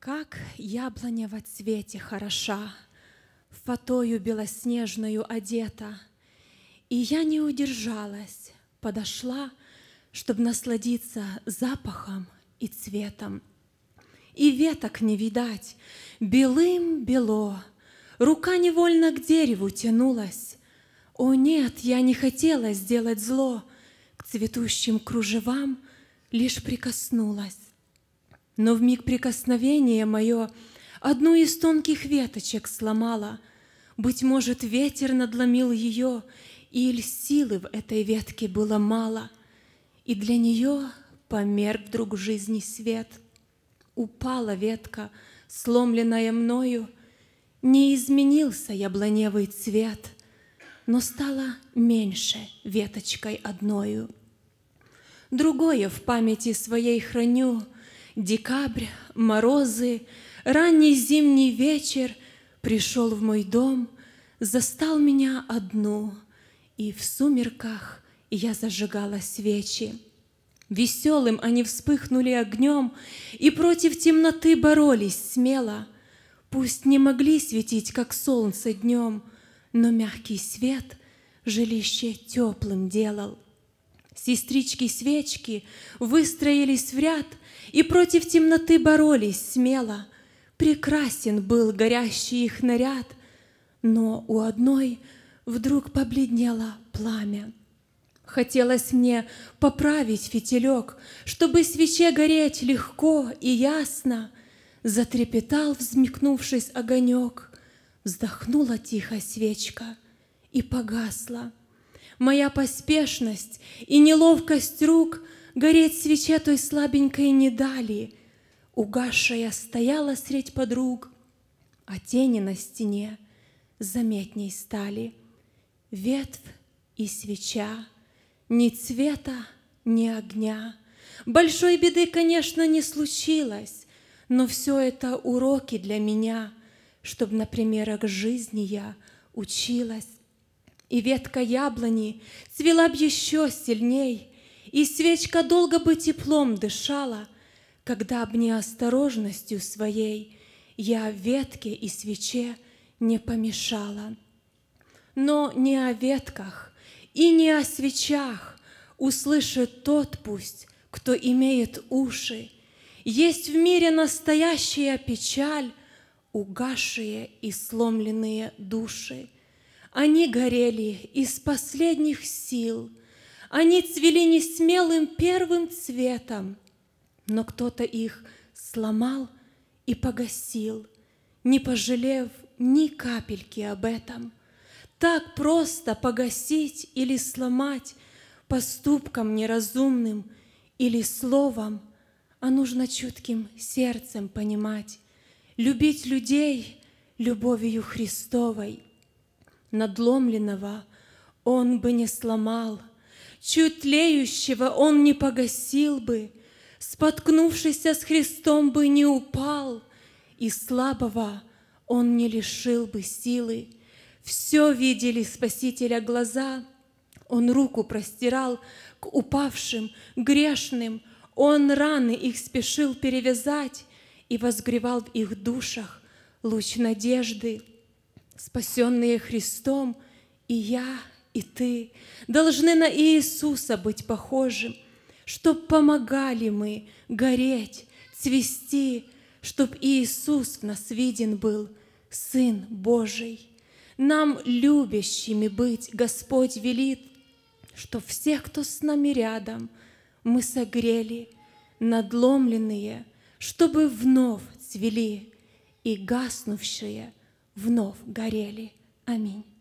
Как яблоня во цвете хороша, Фатою белоснежную одета. И я не удержалась, подошла, Чтоб насладиться запахом и цветом. И веток не видать, белым бело, Рука невольно к дереву тянулась. О нет, я не хотела сделать зло, К цветущим кружевам лишь прикоснулась но в миг прикосновения мое одну из тонких веточек сломала. Быть может, ветер надломил ее, или силы в этой ветке было мало, и для нее померк вдруг жизни свет. Упала ветка, сломленная мною, не изменился яблоневый цвет, но стала меньше веточкой одною. Другое в памяти своей храню — Декабрь, морозы, ранний зимний вечер Пришел в мой дом, застал меня одну, И в сумерках я зажигала свечи. Веселым они вспыхнули огнем И против темноты боролись смело. Пусть не могли светить, как солнце днем, Но мягкий свет жилище теплым делал — Сестрички-свечки выстроились в ряд и против темноты боролись смело. Прекрасен был горящий их наряд, но у одной вдруг побледнело пламя. Хотелось мне поправить фитилек, чтобы свече гореть легко и ясно. Затрепетал взмекнувшись огонек, вздохнула тихо свечка и погасла — моя поспешность и неловкость рук гореть свече той слабенькой не дали. Угасшая стояла средь подруг, а тени на стене заметней стали. Ветвь и свеча, ни цвета, ни огня. Большой беды, конечно, не случилось, но все это уроки для меня, чтобы на примерах жизни я училась и ветка яблони цвела б еще сильней, И свечка долго бы теплом дышала, Когда б неосторожностью своей Я ветке и свече не помешала. Но не о ветках и не о свечах Услышит тот пусть, кто имеет уши. Есть в мире настоящая печаль, Угасшие и сломленные души — они горели из последних сил, Они цвели несмелым первым цветом, Но кто-то их сломал и погасил, Не пожалев ни капельки об этом. Так просто погасить или сломать Поступком неразумным или словом, А нужно чутким сердцем понимать, Любить людей любовью Христовой — надломленного он бы не сломал, чуть леющего он не погасил бы, споткнувшийся с Христом бы не упал, и слабого он не лишил бы силы. Все видели Спасителя глаза, он руку простирал к упавшим, грешным, он раны их спешил перевязать и возгревал в их душах луч надежды — спасенные Христом, и я, и ты, должны на Иисуса быть похожим, чтоб помогали мы гореть, цвести, чтоб Иисус в нас виден был, Сын Божий. Нам любящими быть Господь велит, что всех, кто с нами рядом, мы согрели, надломленные, чтобы вновь цвели и гаснувшие – вновь горели. Аминь.